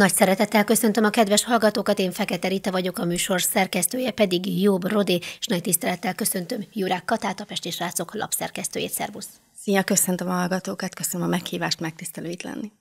Nagy szeretettel köszöntöm a kedves hallgatókat, én Fekete Rita vagyok, a műsor szerkesztője pedig Jobb Rodé, és nagy tisztelettel köszöntöm Jurák Katát, a Pesti Srácok lapszerkesztőjét, szervusz! Szia, köszöntöm a hallgatókat, köszönöm a meghívást, megtisztelő itt lenni.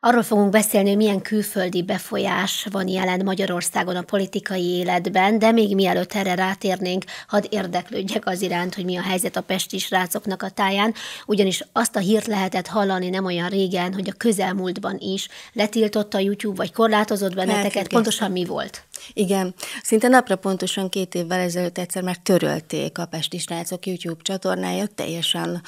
Arról fogunk beszélni, hogy milyen külföldi befolyás van jelen Magyarországon a politikai életben, de még mielőtt erre rátérnénk, hadd érdeklődjek az iránt, hogy mi a helyzet a pesti srácoknak a táján, ugyanis azt a hírt lehetett hallani nem olyan régen, hogy a közelmúltban is letiltotta a YouTube, vagy korlátozott benneteket, pontosan mi volt? Igen, szinte napra pontosan két évvel ezelőtt egyszer már törölték a Pesti Srácok YouTube csatornája, teljesen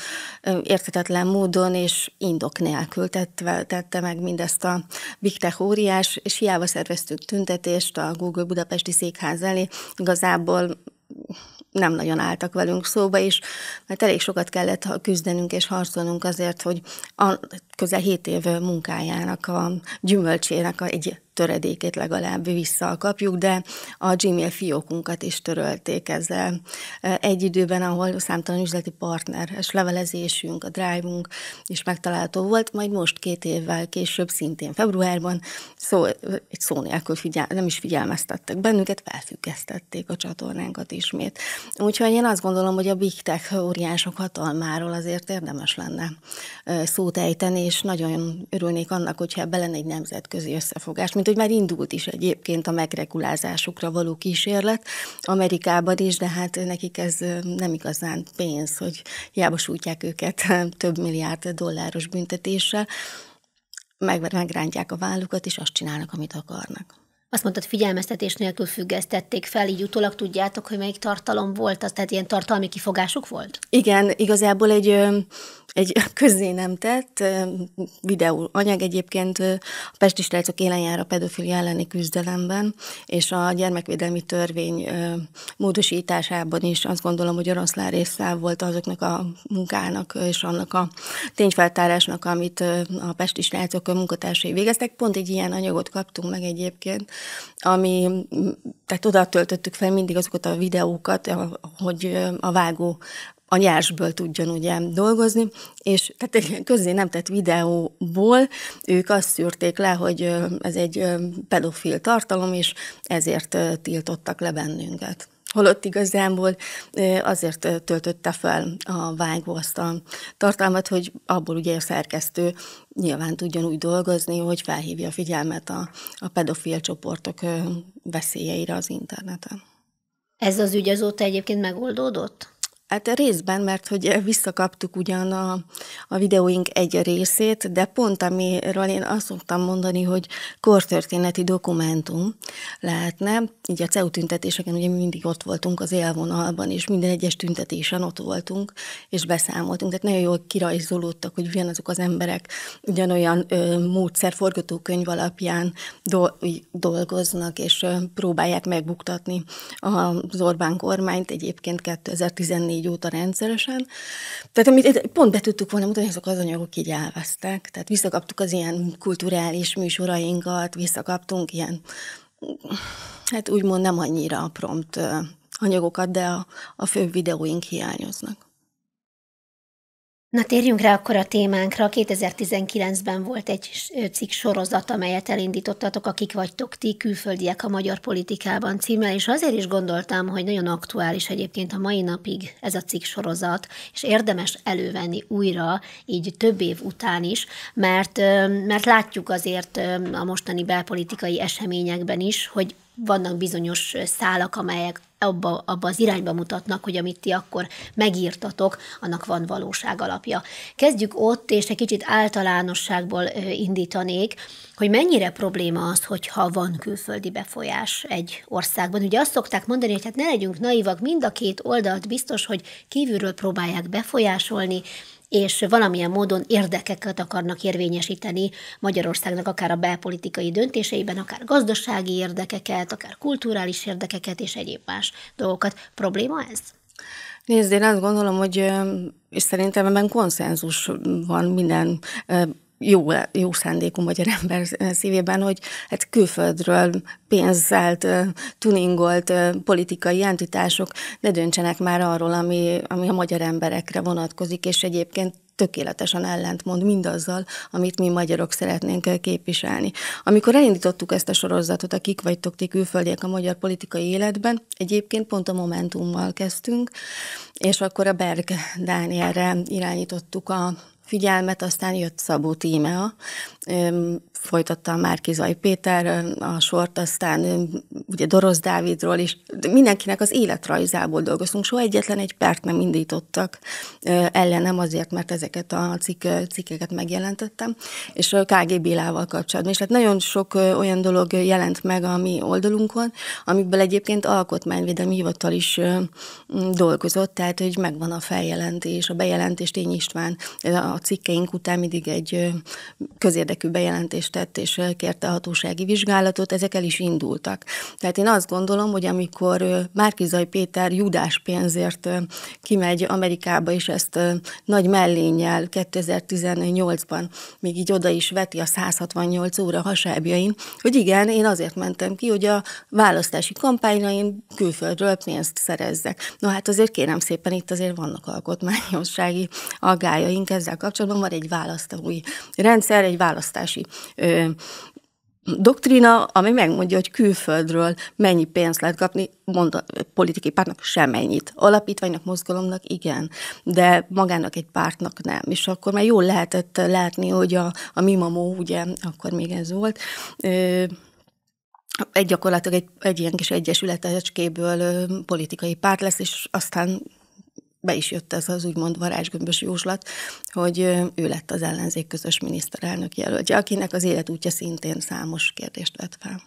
érthetetlen módon és indok nélkül tette, tette meg mindezt a Big Tech óriás, és hiába szerveztük tüntetést a Google Budapesti székház elé, igazából nem nagyon álltak velünk szóba is, mert elég sokat kellett küzdenünk és harcolnunk azért, hogy a közel hét év munkájának, a gyümölcsének egy töredékét legalább visszakapjuk, de a Gmail fiókunkat is törölték ezzel. Egy időben, ahol számtalan üzleti partner, és levelezésünk, a drive-unk is megtalálható volt, majd most két évvel később, szintén februárban, szó, egy szó nélkül figyel, nem is figyelmeztettek bennünket, felfüggesztették a csatornánkat ismét. Úgyhogy én azt gondolom, hogy a big tech óriások hatalmáról azért érdemes lenne szót ejteni, és nagyon örülnék annak, hogyha belen egy nemzetközi összefogás, mint hogy már indult is egyébként a megregulázásukra való kísérlet Amerikában is, de hát nekik ez nem igazán pénz, hogy hiába sújtják őket több milliárd dolláros büntetéssel, meg, megrántják a vállukat, és azt csinálnak, amit akarnak. Azt mondtad, figyelmeztetés nélkül függesztették fel, így utólag tudjátok, hogy melyik tartalom volt, az tehát ilyen tartalmi kifogásuk volt? Igen, igazából egy egy közzé nem tett videó anyag egyébként a Pesti Srácok élen jár a pedofilia elleni küzdelemben, és a gyermekvédelmi törvény módosításában is azt gondolom, hogy oroszlán része volt azoknak a munkának és annak a tényfeltárásnak, amit a Pesti Srácok munkatársai végeztek. Pont egy ilyen anyagot kaptunk meg egyébként, ami, tehát oda töltöttük fel mindig azokat a videókat, hogy a vágó a nyersből tudjon ugye dolgozni, és tehát egy közé nem tett videóból ők azt szűrték le, hogy ez egy pedofil tartalom, és ezért tiltottak le bennünket. Holott igazából azért töltötte fel a vágó azt a tartalmat, hogy abból ugye a szerkesztő nyilván tudjon úgy dolgozni, hogy felhívja a figyelmet a, a pedofil csoportok veszélyeire az interneten. Ez az ügy azóta egyébként megoldódott? Hát részben, mert hogy visszakaptuk ugyan a, a videóink egy részét, de pont amiről én azt szoktam mondani, hogy kortörténeti dokumentum lehetne. Így a CEU tüntetéseken ugye mi mindig ott voltunk az élvonalban, és minden egyes tüntetésen ott voltunk, és beszámoltunk. Tehát nagyon jól kirajzolódtak, hogy ugyanazok az emberek ugyanolyan ö, módszer, forgatókönyv alapján do, dolgoznak, és ö, próbálják megbuktatni az Orbán kormányt. Egyébként 2014 2014 óta rendszeresen. Tehát amit pont be tudtuk volna mutatni, azok az anyagok így elvesztek. Tehát visszakaptuk az ilyen kulturális műsorainkat, visszakaptunk ilyen, hát úgymond nem annyira prompt anyagokat, de a, a fő videóink hiányoznak. Na térjünk rá akkor a témánkra. 2019-ben volt egy cikk sorozat, amelyet elindítottatok, akik vagytok ti, külföldiek a magyar politikában címmel, és azért is gondoltam, hogy nagyon aktuális egyébként a mai napig ez a cikk sorozat, és érdemes elővenni újra, így több év után is, mert, mert látjuk azért a mostani belpolitikai eseményekben is, hogy vannak bizonyos szálak, amelyek abba, abba az irányba mutatnak, hogy amit ti akkor megírtatok, annak van valóság alapja. Kezdjük ott, és egy kicsit általánosságból indítanék, hogy mennyire probléma az, hogyha van külföldi befolyás egy országban. Ugye azt szokták mondani, hogy hát ne legyünk naivak, mind a két oldalt biztos, hogy kívülről próbálják befolyásolni, és valamilyen módon érdekeket akarnak érvényesíteni Magyarországnak, akár a belpolitikai döntéseiben, akár gazdasági érdekeket, akár kulturális érdekeket és egyéb más dolgokat. Probléma ez? Nézd, én azt gondolom, hogy és szerintem ebben konszenzus van minden jó, jó szándékú magyar ember szívében, hogy hát külföldről pénzzelt, tuningolt politikai entitások ne döntsenek már arról, ami, ami a magyar emberekre vonatkozik, és egyébként tökéletesen ellentmond mindazzal, amit mi magyarok szeretnénk képviselni. Amikor elindítottuk ezt a sorozatot, a Kik vagytok ti külföldiek a magyar politikai életben, egyébként pont a Momentummal kezdtünk, és akkor a Berg Dánielre irányítottuk a, figyelmet, aztán jött Szabó Tímea, folytatta már Kizai Péter a sort, aztán ugye Dorosz Dávidról is, mindenkinek az életrajzából dolgoztunk, soha egyetlen egy pert nem indítottak ellenem azért, mert ezeket a cikk, cikkeket megjelentettem, és KG Bélával kapcsolatban. És hát nagyon sok olyan dolog jelent meg a mi oldalunkon, amikből egyébként alkotmányvédelmi hivatal is dolgozott, tehát hogy megvan a feljelentés, a bejelentés Tény István, a cikkeink után mindig egy közérdekű bejelentést tett, és kérte a hatósági vizsgálatot, ezek el is indultak. Tehát én azt gondolom, hogy amikor Márkizaj Péter judás pénzért kimegy Amerikába, és ezt nagy mellénnyel 2018-ban még így oda is veti a 168 óra hasábjain, hogy igen, én azért mentem ki, hogy a választási kampányaim külföldről pénzt szerezzek. No hát azért kérem szépen, itt azért vannak alkotmányossági aggájaink ezzel kapcsolatban, kapcsolatban van egy választói rendszer, egy választási ö, doktrina, ami megmondja, hogy külföldről mennyi pénzt lehet kapni, mond politikai pártnak semennyit. Alapítványnak, mozgalomnak igen, de magának egy pártnak nem. És akkor már jól lehetett látni, hogy a, a Mimamó, ugye, akkor még ez volt, ö, egy gyakorlatilag egy, egy ilyen kis egyesületecskéből ö, politikai párt lesz, és aztán be is jött ez az úgymond varázsgömbös jóslat, hogy ő lett az ellenzék közös miniszterelnök jelöltje, akinek az életútja szintén számos kérdést vett fel.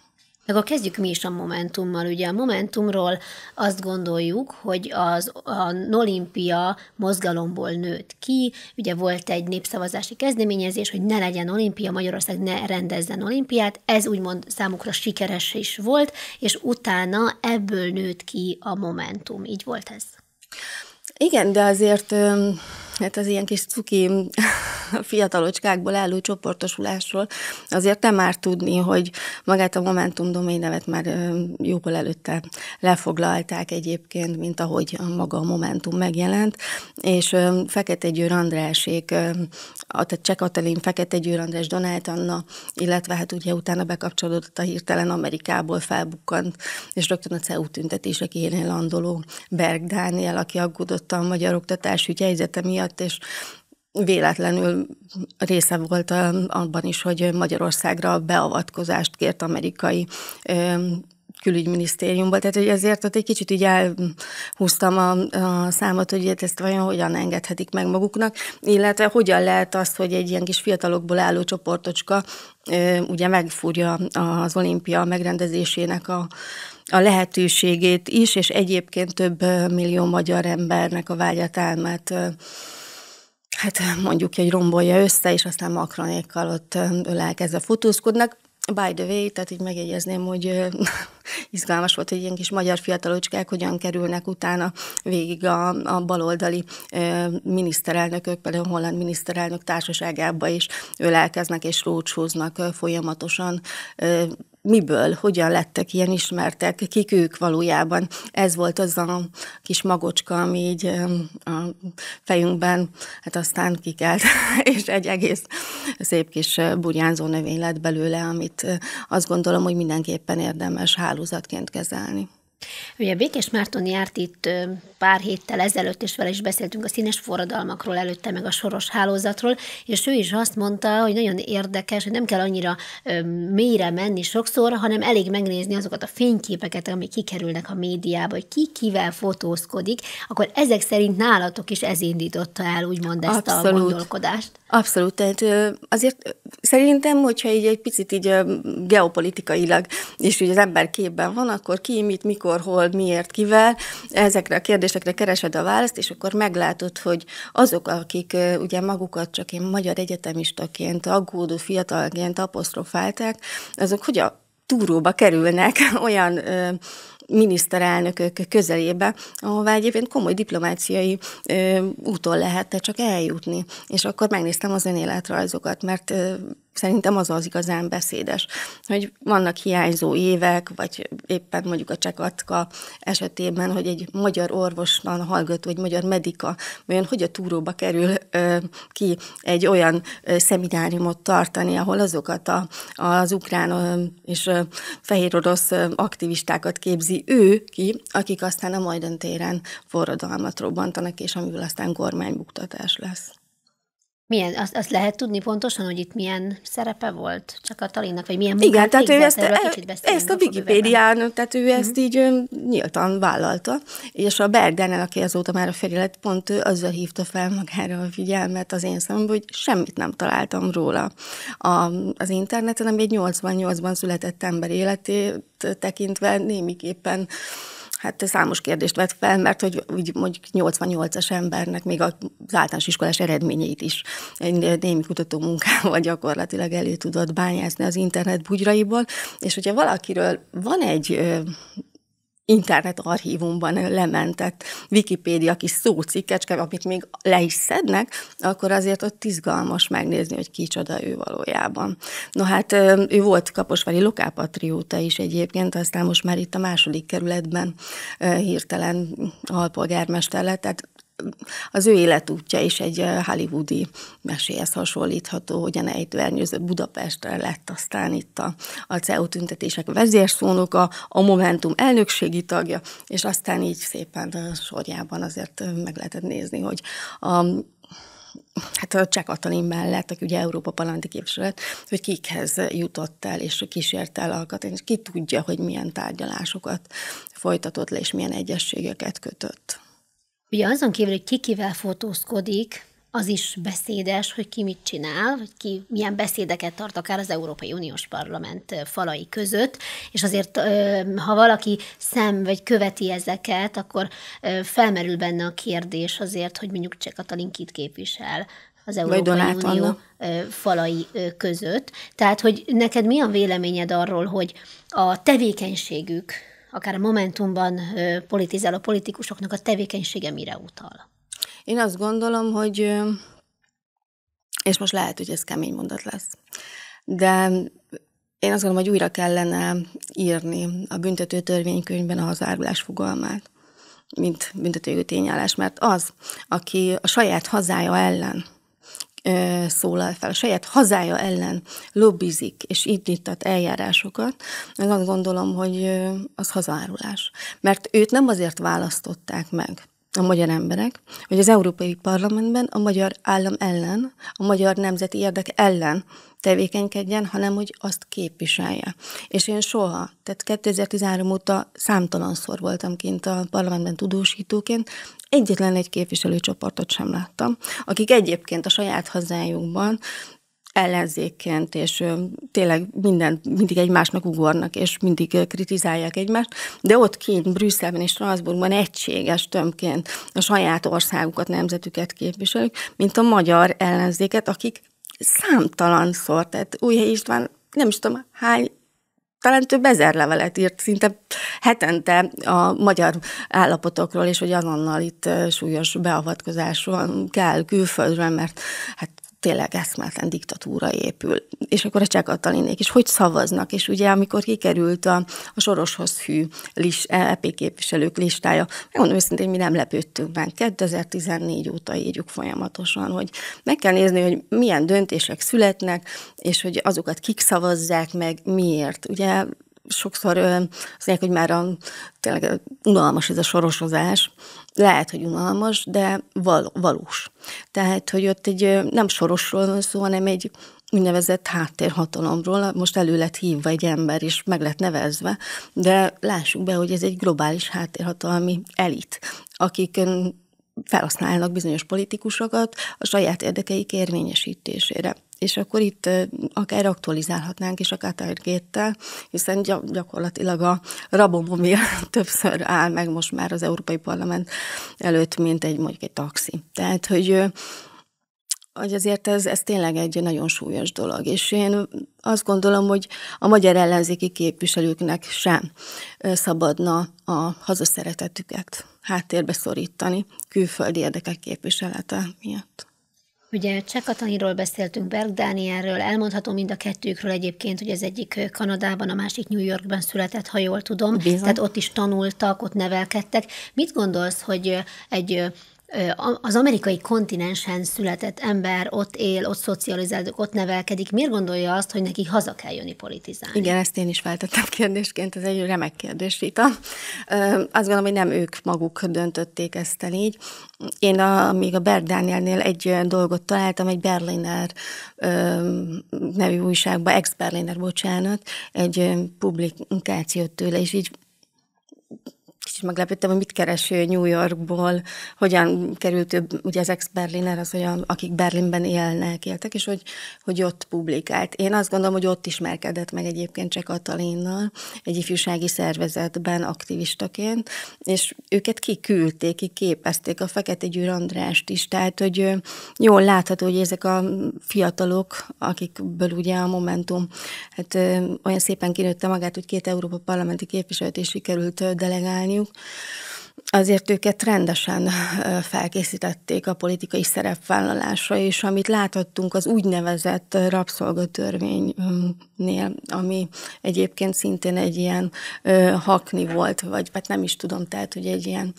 Meg akkor kezdjük mi is a Momentummal. Ugye a Momentumról azt gondoljuk, hogy az a olimpia mozgalomból nőtt ki. Ugye volt egy népszavazási kezdeményezés, hogy ne legyen olimpia, Magyarország ne rendezzen olimpiát. Ez úgymond számukra sikeres is volt, és utána ebből nőtt ki a Momentum. Így volt ez? Igen, de azért hát az ilyen kis cuki fiatalocskákból álló csoportosulásról azért nem már tudni, hogy magát a Momentum domain nevet már jóval előtte lefoglalták egyébként, mint ahogy maga a Momentum megjelent, és Fekete Győr Andrásék, tehát Cseh Katalin, Fekete Győr András, Donált Anna, illetve hát ugye utána bekapcsolódott a hirtelen Amerikából felbukkant, és rögtön a CEU tüntetésre élén landoló Berg Dániel, aki aggódott a magyar oktatás ügy helyzete miatt, miatt, és véletlenül része volt abban is, hogy Magyarországra beavatkozást kért amerikai külügyminisztériumba, tehát hogy ezért ott egy kicsit így elhúztam a, a számot, hogy hát ezt vajon hogyan engedhetik meg maguknak, illetve hogyan lehet azt, hogy egy ilyen kis fiatalokból álló csoportocska ugye megfúrja az olimpia megrendezésének a, a lehetőségét is, és egyébként több millió magyar embernek a vágyat, álmát hát mondjuk, hogy rombolja össze, és aztán makronékkal ott ölelkezve futózkodnak. By the way, tehát így megjegyezném, hogy izgalmas volt, hogy ilyen kis magyar fiatalocskák hogyan kerülnek utána végig a, a baloldali ö, miniszterelnökök, például a holland miniszterelnök társaságába is ölelkeznek és rócsóznak folyamatosan. Ö, miből, hogyan lettek ilyen ismertek, kik ők valójában. Ez volt az a kis magocska, ami így a fejünkben, hát aztán kikelt, és egy egész szép kis burjánzó növény lett belőle, amit azt gondolom, hogy mindenképpen érdemes hálózatként kezelni. Ugye Békés Márton járt itt pár héttel ezelőtt, és vele is beszéltünk a színes forradalmakról előtte, meg a soros hálózatról, és ő is azt mondta, hogy nagyon érdekes, hogy nem kell annyira mélyre menni sokszor, hanem elég megnézni azokat a fényképeket, amik kikerülnek a médiába, hogy ki kivel fotózkodik, akkor ezek szerint nálatok is ez indította el úgymond ezt Abszolút. a gondolkodást. Abszolút, tehát azért szerintem, hogyha így egy picit így geopolitikailag, és ugye az ember képben van, akkor ki, mit, mikor, hol, miért, kivel, ezekre a kérdésekre keresed a választ, és akkor meglátod, hogy azok, akik ugye magukat csak én magyar egyetemistaként, aggódó fiatalként apostrofálták, azok hogy a túróba kerülnek olyan ö, miniszterelnökök közelébe, ahová egyébként komoly diplomáciai úton lehetett csak eljutni. És akkor megnéztem az önéletrajzokat, mert szerintem az az igazán beszédes, hogy vannak hiányzó évek, vagy éppen mondjuk a csekatka esetében, hogy egy magyar orvostan hallgató, egy magyar medika, olyan hogy a túróba kerül ö, ki egy olyan ö, szemináriumot tartani, ahol azokat a, az ukrán ö, és ö, fehér orosz ö, aktivistákat képzi ő ki, akik aztán a Majdan téren forradalmat robbantanak, és amiből aztán kormánybuktatás lesz. Milyen, azt, azt lehet tudni pontosan, hogy itt milyen szerepe volt csak a Talinnak, vagy milyen Igen, tehát ő ezt, e, ezt a Wikipédián, tehát ő uh-huh. ezt így ő, nyíltan vállalta, és a Bergdánel, aki azóta már a férje lett, pont ő azzal hívta fel magára a figyelmet az én számomra, hogy semmit nem találtam róla a, az interneten, ami egy 88-ban született ember életét tekintve némiképpen Hát számos kérdést vett fel, mert hogy úgy mondjuk 88-as embernek még az általános iskolás eredményeit is egy némi kutató munkával gyakorlatilag elő tudott bányászni az internet bugyraiból, és hogyha valakiről van egy internet archívumban lementett Wikipédia kis szócikkecske, amit még le is szednek, akkor azért ott izgalmas megnézni, hogy kicsoda ő valójában. No hát ő volt kaposvári lokálpatrióta is egyébként, aztán most már itt a második kerületben hirtelen alpolgármester lett, tehát az ő életútja is egy hollywoodi meséhez hasonlítható, hogyan ejtőernyőző Budapestre lett aztán itt a, a CEU tüntetések vezérszónoka, a Momentum elnökségi tagja, és aztán így szépen sorjában azért meg lehetett nézni, hogy a hát a Csák Atalin mellett, aki ugye Európa Parlamenti képviselet, hogy kikhez jutott el, és kísért el alkat, és ki tudja, hogy milyen tárgyalásokat folytatott le, és milyen egyességeket kötött. Ugye azon kívül, hogy ki kivel fotózkodik, az is beszédes, hogy ki mit csinál, hogy ki milyen beszédeket tart akár az Európai Uniós Parlament falai között, és azért, ha valaki szem vagy követi ezeket, akkor felmerül benne a kérdés azért, hogy mondjuk Cseh Katalin kit képvisel az Európai Unió Anna. falai között. Tehát, hogy neked mi a véleményed arról, hogy a tevékenységük akár a Momentumban politizáló politikusoknak a tevékenysége mire utal? Én azt gondolom, hogy, és most lehet, hogy ez kemény mondat lesz, de én azt gondolom, hogy újra kellene írni a büntető törvénykönyvben a hazárulás fogalmát, mint büntetőjogú tényállás, mert az, aki a saját hazája ellen szólal fel, a saját hazája ellen lobbizik, és indítat eljárásokat, az azt gondolom, hogy az hazárulás. Mert őt nem azért választották meg, a magyar emberek, hogy az Európai Parlamentben a magyar állam ellen, a magyar nemzeti érdek ellen tevékenykedjen, hanem hogy azt képviselje. És én soha, tehát 2013 óta számtalanszor voltam kint a parlamentben tudósítóként, egyetlen egy képviselőcsoportot sem láttam, akik egyébként a saját hazájukban ellenzékként, és tényleg minden, mindig egymásnak ugornak, és mindig kritizálják egymást, de ott kint Brüsszelben és Strasbourgban egységes tömként a saját országukat, nemzetüket képviselik, mint a magyar ellenzéket, akik számtalan szor, tehát Újhely István nem is tudom hány talán több ezer levelet írt szinte hetente a magyar állapotokról, és hogy azonnal itt súlyos beavatkozás van, kell külföldről, mert hát tényleg eszméleten diktatúra épül. És akkor a Csák is, hogy szavaznak, és ugye amikor kikerült a, a Soroshoz hű list, EP e képviselők listája, megmondom őszintén, mi nem lepődtünk meg. 2014 óta írjuk folyamatosan, hogy meg kell nézni, hogy milyen döntések születnek, és hogy azokat kik szavazzák meg, miért. Ugye sokszor azt mondják, hogy már a, tényleg unalmas ez a sorosozás, lehet, hogy unalmas, de val- valós. Tehát, hogy ott egy nem sorosról van szó, hanem egy úgynevezett háttérhatalomról. Most elő lett hívva egy ember, és meg lett nevezve, de lássuk be, hogy ez egy globális háttérhatalmi elit, akik felhasználnak bizonyos politikusokat a saját érdekeik érvényesítésére és akkor itt akár aktualizálhatnánk is a Qatar gate hiszen gyakorlatilag a rabomomia többször áll meg most már az Európai Parlament előtt, mint egy mondjuk egy taxi. Tehát, hogy hogy azért ez, ez tényleg egy nagyon súlyos dolog, és én azt gondolom, hogy a magyar ellenzéki képviselőknek sem szabadna a hazaszeretetüket háttérbe szorítani külföldi érdekek képviselete miatt. Ugye Cseh Kataniról beszéltünk, Berg Dánielről, elmondható mind a kettőkről egyébként, hogy az egyik Kanadában, a másik New Yorkban született, ha jól tudom. Bizony. Tehát ott is tanultak, ott nevelkedtek. Mit gondolsz, hogy egy az amerikai kontinensen született ember ott él, ott szocializálódik, ott nevelkedik, miért gondolja azt, hogy neki haza kell jönni politizálni? Igen, ezt én is feltettem kérdésként, ez egy remek kérdés, Rita. Azt gondolom, hogy nem ők maguk döntötték ezt el így. Én a, még a Berg Dánielnél egy dolgot találtam, egy Berliner nevű újságban, ex-Berliner, bocsánat, egy publikációt tőle, és így kicsit meglepődtem, hogy mit keres ő New Yorkból, hogyan került ő, ugye az ex-Berliner, az olyan, akik Berlinben élnek, éltek, és hogy, hogy ott publikált. Én azt gondolom, hogy ott ismerkedett meg egyébként Cseh Katalinnal, egy ifjúsági szervezetben aktivistaként, és őket kiküldték, kiképezték a Fekete Győr Andrást is, tehát hogy jól látható, hogy ezek a fiatalok, akikből ugye a Momentum hát, olyan szépen kinőtte magát, hogy két Európa parlamenti képviselőt is sikerült delegálni, mondjuk, azért őket rendesen felkészítették a politikai szerepvállalásra, és amit láthattunk az úgynevezett rabszolgatörvénynél, ami egyébként szintén egy ilyen hakni volt, vagy hát nem is tudom, tehát hogy egy ilyen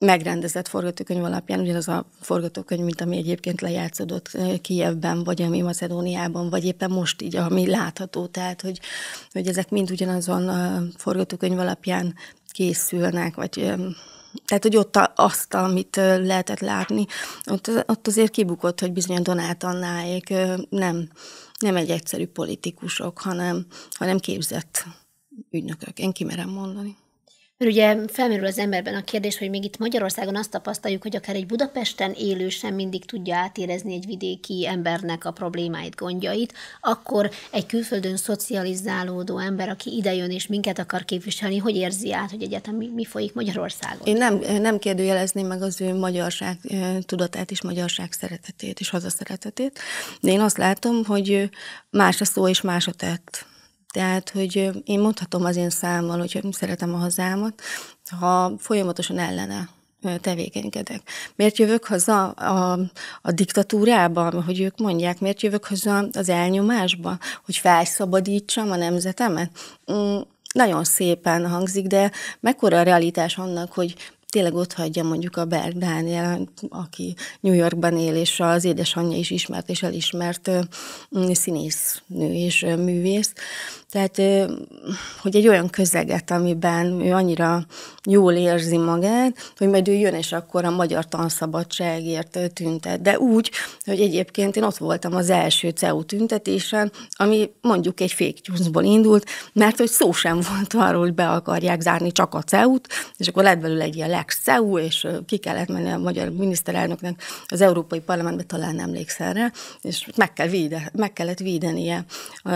megrendezett forgatókönyv alapján, ugyanaz a forgatókönyv, mint ami egyébként lejátszódott Kijevben, vagy ami Macedóniában, vagy éppen most így, ami látható, tehát hogy, hogy ezek mind ugyanazon a forgatókönyv alapján készülnek, vagy tehát, hogy ott azt, amit lehetett látni, ott, ott azért kibukott, hogy bizony a Donát Annáék nem, nem egy egyszerű politikusok, hanem, hanem képzett ügynökök. Én kimerem mondani. Mert ugye felmerül az emberben a kérdés, hogy még itt Magyarországon azt tapasztaljuk, hogy akár egy Budapesten élő sem mindig tudja átérezni egy vidéki embernek a problémáit, gondjait, akkor egy külföldön szocializálódó ember, aki idejön és minket akar képviselni, hogy érzi át, hogy egyetem mi, mi folyik Magyarországon? Én nem, nem kérdőjelezném meg az ő magyarság tudatát és magyarság szeretetét és hazaszeretetét, de én azt látom, hogy más a szó és más a tett. Tehát, hogy én mondhatom az én számmal, hogy szeretem a hazámat, ha folyamatosan ellene tevékenykedek. Miért jövök haza a, a diktatúrába, hogy ők mondják, miért jövök haza az elnyomásba, hogy felszabadítsam a nemzetemet? Mm, nagyon szépen hangzik, de mekkora a realitás annak, hogy tényleg ott hagyja mondjuk a Berg Dániel, aki New Yorkban él, és az édesanyja is ismert és elismert mm, színésznő és művész, tehát, hogy egy olyan közeget, amiben ő annyira jól érzi magát, hogy majd ő jön, és akkor a magyar tanszabadságért tüntet. De úgy, hogy egyébként én ott voltam az első CEU tüntetésen, ami mondjuk egy féktyúzból indult, mert hogy szó sem volt arról, hogy be akarják zárni csak a CEU-t, és akkor lett belőle egy ilyen Lex CEU, és ki kellett menni a magyar miniszterelnöknek az Európai Parlamentbe, talán emlékszel rá, és meg, kell véde, meg kellett védenie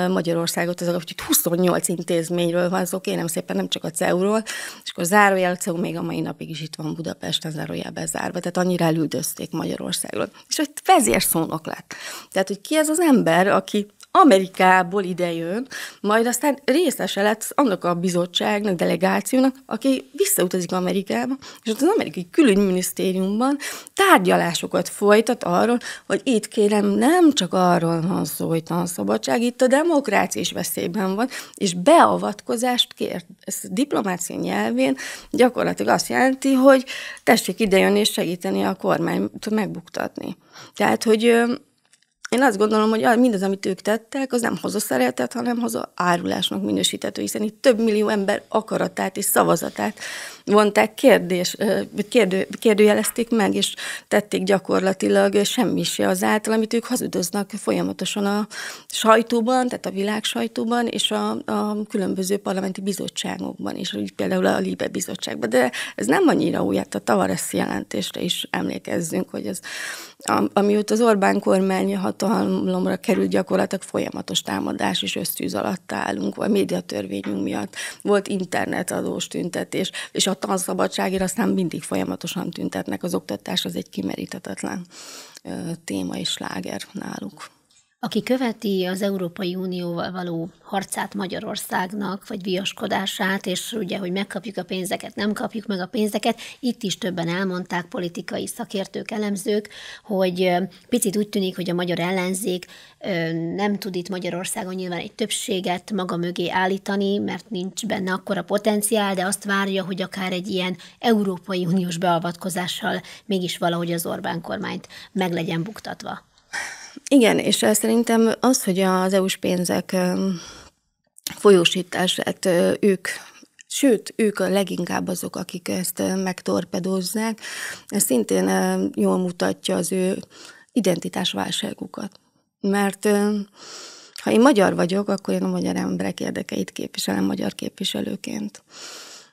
Magyarországot azok, hogy 28 intézményről van szó, kérem szépen, nem csak a CEU-ról, és akkor zárójel, a CEU még a mai napig is itt van Budapesten, zárójelbe zárva. tehát annyira elüldözték Magyarországról. És hogy vezérszónok lett. Tehát, hogy ki ez az ember, aki Amerikából idejön, majd aztán részese lett annak a bizottságnak, delegációnak, aki visszautazik Amerikába, és ott az amerikai külügyminisztériumban tárgyalásokat folytat arról, hogy itt kérem, nem csak arról van szó, hogy tanszabadság, itt a demokrácia is veszélyben van, és beavatkozást kért. Ez diplomácia nyelvén gyakorlatilag azt jelenti, hogy tessék idejönni és segíteni a kormányt megbuktatni. Tehát, hogy én azt gondolom, hogy mindaz, amit ők tettek, az nem haza szeretet, hanem haza árulásnak minősítető, hiszen itt több millió ember akaratát és szavazatát vonták kérdés, kérdő, kérdőjelezték meg, és tették gyakorlatilag semmi se az által, amit ők hazudoznak folyamatosan a sajtóban, tehát a világ sajtóban, és a, a különböző parlamenti bizottságokban is, úgy például a Libe bizottságban. De ez nem annyira új, hát a tavaresz jelentésre is emlékezzünk, hogy ez amióta az Orbán kormány hatalomra került gyakorlatilag folyamatos támadás és ösztűz alatt állunk, vagy médiatörvényünk miatt. Volt internetadós tüntetés, és a a tanszabadságért aztán mindig folyamatosan tüntetnek. Az oktatás az egy kimeríthetetlen téma és láger náluk. Aki követi az Európai Unióval való harcát Magyarországnak, vagy viaskodását, és ugye, hogy megkapjuk a pénzeket, nem kapjuk meg a pénzeket, itt is többen elmondták politikai szakértők, elemzők, hogy picit úgy tűnik, hogy a magyar ellenzék nem tud itt Magyarországon nyilván egy többséget maga mögé állítani, mert nincs benne akkora potenciál, de azt várja, hogy akár egy ilyen Európai Uniós beavatkozással mégis valahogy az Orbán kormányt meg legyen buktatva. Igen, és eh, szerintem az, hogy az EU-s pénzek eh, folyósítását eh, ők Sőt, ők a leginkább azok, akik ezt megtorpedozzák. Ez szintén jól mutatja az ő identitásválságukat. Mert ha én magyar vagyok, akkor én a magyar emberek érdekeit képviselem magyar képviselőként.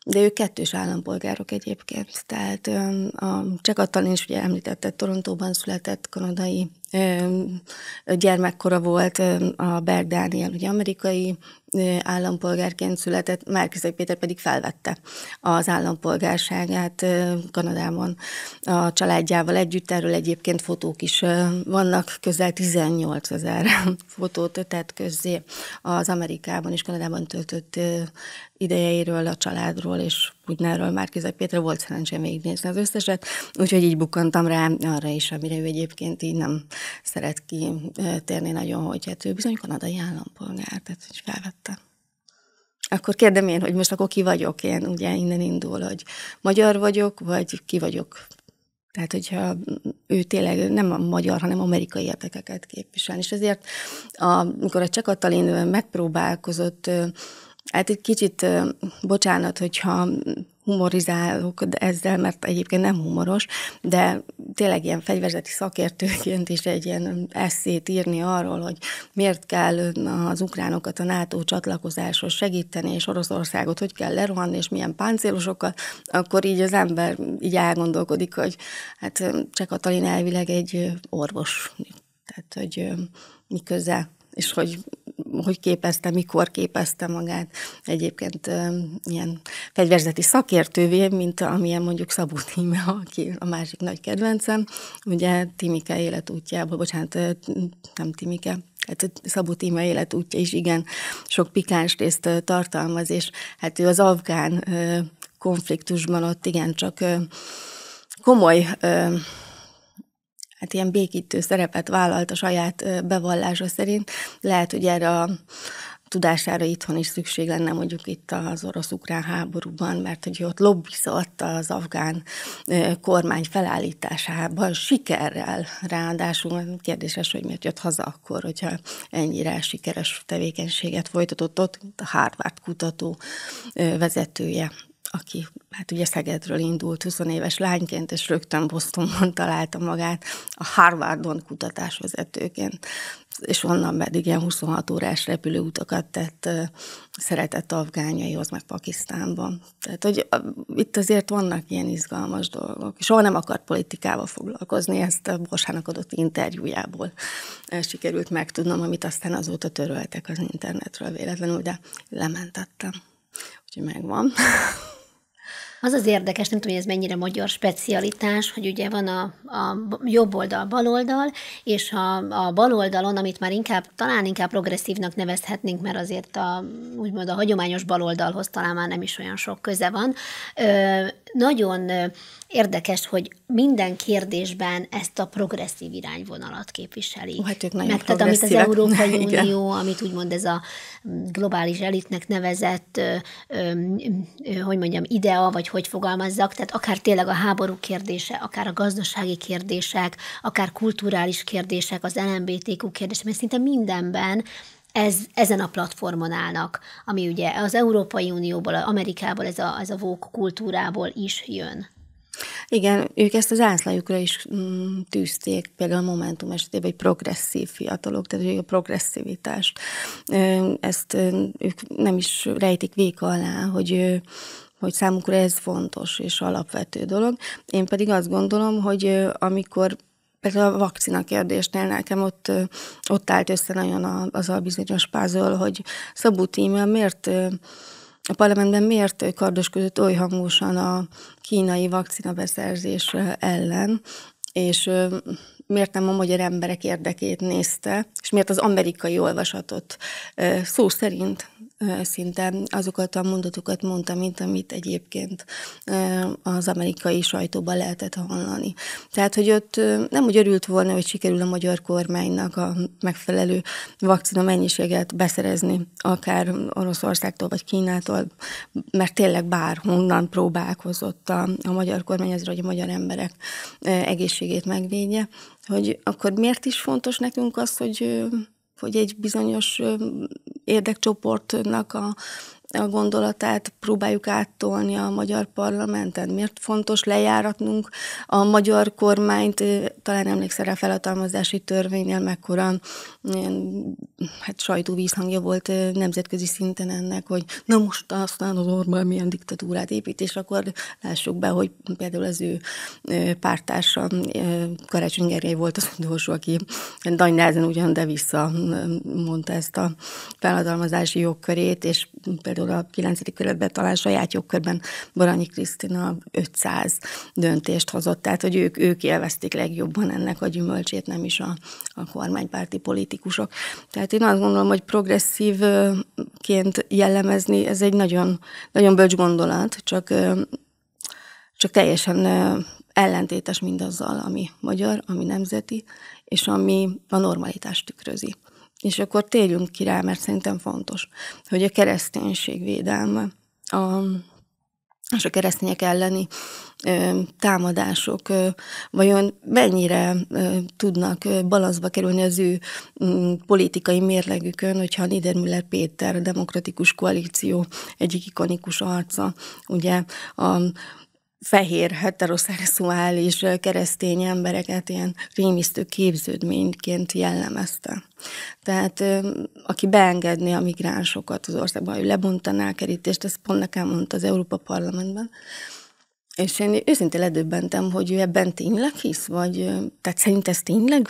De ők kettős állampolgárok egyébként. Tehát a Cseh is ugye említette, Torontóban született kanadai gyermekkora volt a Berg Dániel, ugye amerikai állampolgárként született, Márkizai Péter pedig felvette az állampolgárságát Kanadában a családjával együtt. Erről egyébként fotók is vannak, közel 18 ezer fotót tett közzé az Amerikában és Kanadában töltött idejeiről, a családról és Budnerről már Péter volt szerencsém végignézni az összeset, úgyhogy így bukkantam rá arra is, amire ő egyébként így nem szeret ki térni nagyon, hogy hát ő bizony kanadai állampolgár, tehát hogy felvette. Akkor kérdem én, hogy most akkor ki vagyok én, ugye innen indul, hogy magyar vagyok, vagy ki vagyok tehát, hogyha ő tényleg nem a magyar, hanem amerikai érdekeket képvisel. És ezért, amikor a Csakatalin megpróbálkozott Hát egy kicsit, bocsánat, hogyha humorizálok ezzel, mert egyébként nem humoros, de tényleg ilyen fegyverzeti szakértőként is egy ilyen eszét írni arról, hogy miért kell az ukránokat a NATO csatlakozáshoz segíteni, és Oroszországot hogy kell lerohanni, és milyen páncélosokkal, akkor így az ember így elgondolkodik, hogy hát csak Katalin elvileg egy orvos, tehát hogy miközben, és hogy hogy képezte, mikor képezte magát. Egyébként ilyen fegyverzeti szakértővé, mint amilyen mondjuk Szabó Tíme, aki a másik nagy kedvencem, ugye Timike életútjából, bocsánat, nem Timike, hát Szabó Tíma életútja is igen sok pikáns részt tartalmaz, és hát ő az afgán konfliktusban ott igen, csak komoly hát ilyen békítő szerepet vállalt a saját bevallása szerint. Lehet, hogy erre a tudására itthon is szükség lenne mondjuk itt az orosz-ukrán háborúban, mert hogy ott lobbizott az afgán kormány felállításában sikerrel, ráadásul kérdéses, hogy miért jött haza akkor, hogyha ennyire sikeres tevékenységet folytatott ott a Harvard kutató vezetője aki hát ugye Szegedről indult 20 éves lányként, és rögtön Bostonban találta magát a Harvardon kutatásvezetőként, és onnan pedig ilyen 26 órás repülőutakat tett szeretett afgányaihoz, meg Pakisztánban. Tehát, hogy itt azért vannak ilyen izgalmas dolgok. Soha nem akart politikával foglalkozni, ezt a Borsának adott interjújából sikerült megtudnom, amit aztán azóta töröltek az internetről véletlenül, de lementettem. Úgyhogy megvan. Az az érdekes, nem tudom, hogy ez mennyire magyar specialitás, hogy ugye van a, a jobb oldal, bal oldal, és a, a bal oldalon, amit már inkább, talán inkább progresszívnak nevezhetnénk, mert azért a, úgymond a hagyományos bal oldalhoz talán már nem is olyan sok köze van, ö, nagyon érdekes, hogy minden kérdésben ezt a progresszív irányvonalat képviseli. Oh, hát ők nagyon Meg, tehát amit az Európai Igen. Unió, amit úgymond ez a mm, globális elitnek nevezett, ö, ö, ö, hogy mondjam, idea, vagy hogy fogalmazzak, tehát akár tényleg a háború kérdése, akár a gazdasági kérdések, akár kulturális kérdések, az LMBTQ kérdések, mert szinte mindenben ez, ezen a platformon állnak, ami ugye az Európai Unióból, Amerikából, ez a, ez a vók kultúrából is jön. Igen, ők ezt az ászlajukra is mm, tűzték, például a Momentum esetében, egy progresszív fiatalok, tehát ők a progresszivitást. Ezt ők nem is rejtik véka alá, hogy hogy számukra ez fontos és alapvető dolog. Én pedig azt gondolom, hogy amikor például a vakcina kérdésnél nekem ott, ott állt össze nagyon az a bizonyos pázol, hogy Szabó Tímia miért a parlamentben miért kardoskodott oly hangosan a kínai vakcina beszerzés ellen, és miért nem a magyar emberek érdekét nézte, és miért az amerikai olvasatot szó szerint szinte azokat a mondatokat mondta, mint amit egyébként az amerikai sajtóban lehetett hallani. Tehát, hogy ott nem úgy örült volna, hogy sikerül a magyar kormánynak a megfelelő vakcina mennyiséget beszerezni, akár Oroszországtól vagy Kínától, mert tényleg bárhonnan próbálkozott a, a magyar kormány azért, hogy a magyar emberek egészségét megvédje, hogy akkor miért is fontos nekünk az, hogy hogy egy bizonyos érdekcsoportnak a a gondolatát próbáljuk áttolni a magyar parlamenten? Miért fontos lejáratnunk a magyar kormányt? Talán emlékszel a felhatalmazási törvénynél, mekkora hát sajtóvízhangja volt nemzetközi szinten ennek, hogy na most aztán az Orbán milyen diktatúrát épít, és akkor lássuk be, hogy például az ő pártársa Karácsony Gergely volt az utolsó, aki nagy ugyan, de vissza mondta ezt a felhatalmazási jogkörét, és például például a 9. kerületbe talán saját jogkörben Baranyi Krisztina 500 döntést hozott, tehát hogy ők, ők élvezték legjobban ennek a gyümölcsét, nem is a, a kormánypárti politikusok. Tehát én azt gondolom, hogy progresszívként jellemezni, ez egy nagyon, nagyon bölcs gondolat, csak csak teljesen ellentétes mindazzal, ami magyar, ami nemzeti, és ami a normalitást tükrözi. És akkor térjünk ki rá, mert szerintem fontos, hogy a kereszténység védelme a, és a keresztények elleni ö, támadások ö, vajon mennyire ö, tudnak balanszba kerülni az ő m, mm, politikai mérlegükön, hogyha Niedermüller Péter, a demokratikus koalíció egyik ikonikus arca, ugye a fehér, heteroszexuális keresztény embereket ilyen rémisztő képződményként jellemezte. Tehát aki beengedné a migránsokat az országban, hogy lebontaná a kerítést, ezt pont nekem mondta az Európa Parlamentben, és én őszintén ledöbbentem, hogy ő ebben tényleg hisz, vagy tehát szerint ez tényleg,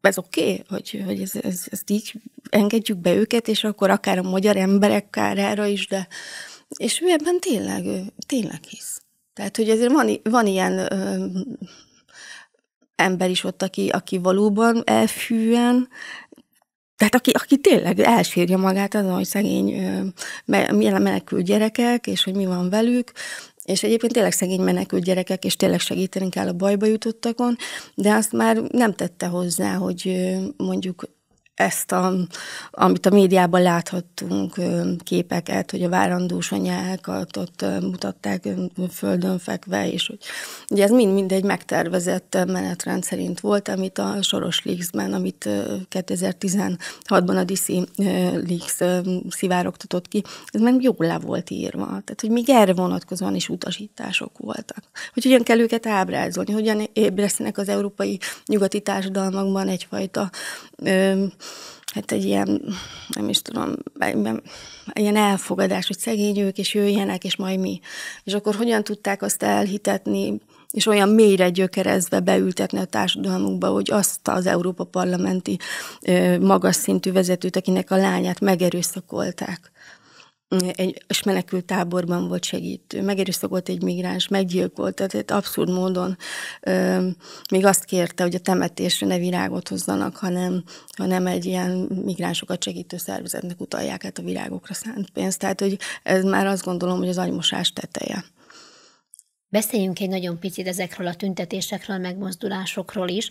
ez oké, okay, hogy, hogy ez, ez, ezt így engedjük be őket, és akkor akár a magyar emberek kárára is, de és ő ebben tényleg, tényleg hisz. Tehát, hogy ezért van, van ilyen ö, ember is ott, aki, aki valóban elfűen, tehát aki, aki tényleg elsírja magát azon, hogy szegény menekült gyerekek, és hogy mi van velük, és egyébként tényleg szegény menekült gyerekek, és tényleg segíteni kell a bajba jutottakon, de azt már nem tette hozzá, hogy mondjuk ezt, a, amit a médiában láthattunk, képeket, hogy a várandós anyákat ott mutatták földön fekve, és hogy ugye ez mind-mind egy megtervezett menetrend szerint volt, amit a Soros Leaks-ben, amit 2016-ban a DC Leaks szivárogtatott ki, ez meg jól le volt írva. Tehát, hogy még erre vonatkozóan is utasítások voltak. Hogy hogyan kell őket ábrázolni, hogyan ébresztenek az európai nyugati társadalmakban egyfajta hát egy ilyen, nem is tudom, ilyen elfogadás, hogy szegény ők, és jöjjenek, és majd mi. És akkor hogyan tudták azt elhitetni, és olyan mélyre gyökerezve beültetni a társadalmunkba, hogy azt az Európa Parlamenti magas szintű vezetőt, akinek a lányát megerőszakolták, egy, és menekült táborban volt segítő, megerőszakolt egy migráns, meggyilkolt, tehát abszurd módon ö, még azt kérte, hogy a temetésre ne virágot hozzanak, hanem, hanem egy ilyen migránsokat segítő szervezetnek utalják át a virágokra szánt pénzt. Tehát, hogy ez már azt gondolom, hogy az agymosás teteje. Beszéljünk egy nagyon picit ezekről a tüntetésekről, megmozdulásokról is.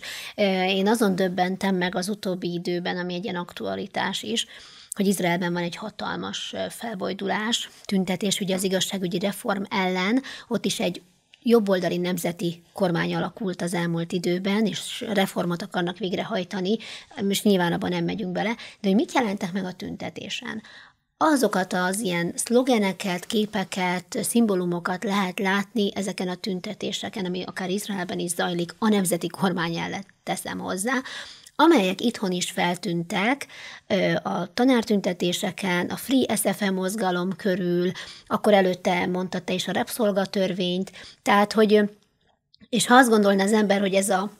Én azon döbbentem meg az utóbbi időben, ami egy ilyen aktualitás is, hogy Izraelben van egy hatalmas felbojdulás, tüntetés ugye az igazságügyi reform ellen, ott is egy jobboldali nemzeti kormány alakult az elmúlt időben, és reformot akarnak végrehajtani, Most nyilván abban nem megyünk bele, de hogy mit jelentek meg a tüntetésen? azokat az ilyen szlogeneket, képeket, szimbólumokat lehet látni ezeken a tüntetéseken, ami akár Izraelben is zajlik, a nemzeti kormány ellen teszem hozzá, amelyek itthon is feltűntek a tanártüntetéseken, a Free SFM mozgalom körül, akkor előtte mondta te is a rabszolgatörvényt, tehát hogy és ha azt gondolná az ember, hogy ez a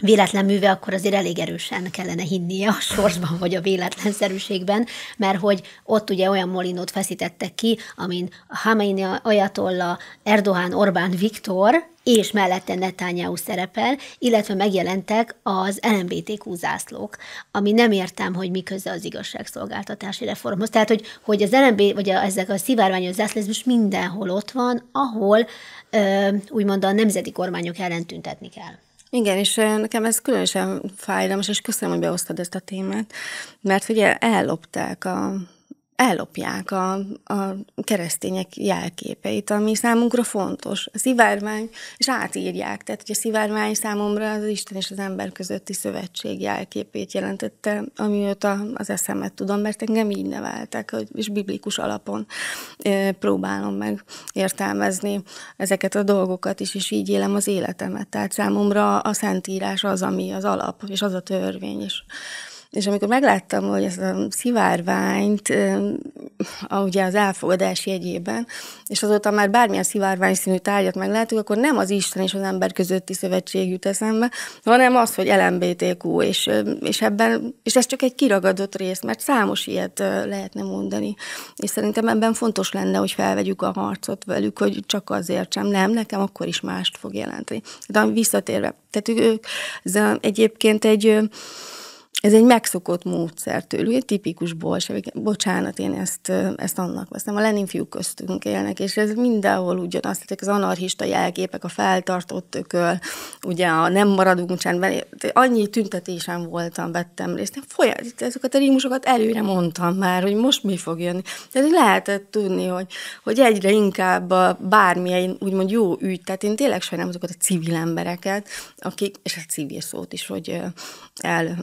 véletlen műve, akkor azért elég erősen kellene hinnie a sorsban, vagy a véletlenszerűségben, mert hogy ott ugye olyan molinót feszítettek ki, amin Hameini Ajatolla, Erdogan, Orbán Viktor, és mellette Netanyahu szerepel, illetve megjelentek az LMBTQ zászlók, ami nem értem, hogy mi az igazságszolgáltatási reformhoz. Tehát, hogy, hogy az LMB, vagy a, ezek a szivárványos zászlók most mindenhol ott van, ahol ö, úgymond a nemzeti kormányok ellen tüntetni kell. Igen, és nekem ez különösen fájdalmas, és köszönöm, hogy beosztad ezt a témát, mert ugye ellopták a ellopják a, a keresztények jelképeit, ami számunkra fontos. A szivárvány, és átírják, tehát hogy a szivárvány számomra az Isten és az ember közötti szövetség jelképét jelentette, őt az eszemet tudom, mert engem így neveltek, és biblikus alapon próbálom meg értelmezni ezeket a dolgokat is, és így élem az életemet. Tehát számomra a Szentírás az, ami az alap, és az a törvény, és és amikor megláttam, hogy ezt a szivárványt, ugye az elfogadás jegyében, és azóta már bármilyen szivárvány színű tárgyat megláttuk, akkor nem az Isten és az ember közötti szövetség jut eszembe, hanem az, hogy LMBTQ, és, és ebben, és ez csak egy kiragadott rész, mert számos ilyet lehetne mondani. És szerintem ebben fontos lenne, hogy felvegyük a harcot velük, hogy csak azért sem, nem, nekem akkor is mást fog jelenteni. De visszatérve, tehát ők egyébként egy ez egy megszokott módszer tőlük, egy tipikus bolsevik. Bocsánat, én ezt, ezt annak veszem. A Lenin fiúk köztünk élnek, és ez mindenhol ugyanaz. Tehát az anarchista jelképek, a feltartott ököl, ugye a nem maradunk csendben. Annyi tüntetésen voltam, vettem részt. Nem folyam, ezeket a rímusokat előre mondtam már, hogy most mi fog jönni. Tehát lehetett tudni, hogy, hogy egyre inkább a bármilyen úgymond jó ügy. Tehát én tényleg sajnálom azokat a civil embereket, akik, és a civil szót is, hogy el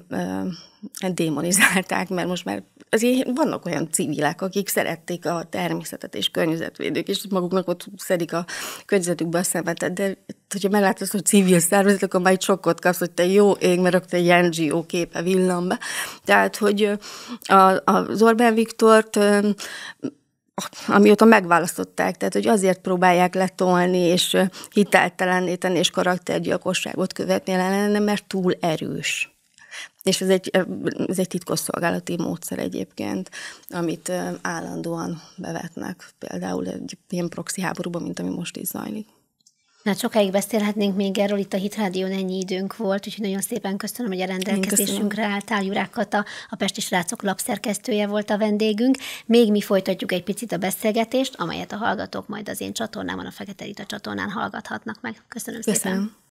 démonizálták, mert most már azért vannak olyan civilek, akik szerették a természetet és környezetvédők, és maguknak ott szedik a környezetükbe a szemetet, de hogyha meglátod, hogy civil szervezet, akkor már egy sokkot kapsz, hogy te jó ég, mert akkor egy NGO képe villan be. Tehát, hogy a, a Orbán Viktort amióta megválasztották, tehát hogy azért próbálják letolni, és hiteltelenné tenni, és karaktergyilkosságot követni ellene, mert túl erős. És ez egy, ez egy titkosszolgálati módszer egyébként, amit állandóan bevetnek, például egy ilyen proxy háborúban, mint ami most is zajlik. Hát sokáig beszélhetnénk még erről, itt a Rádión ennyi időnk volt, úgyhogy nagyon szépen köszönöm, hogy a rendelkezésünkre álltál. Jurák Kata, a Pesti Srácok lapszerkesztője volt a vendégünk. Még mi folytatjuk egy picit a beszélgetést, amelyet a hallgatók majd az én csatornámon, a Fekete Rita csatornán hallgathatnak meg. Köszönöm, köszönöm. szépen.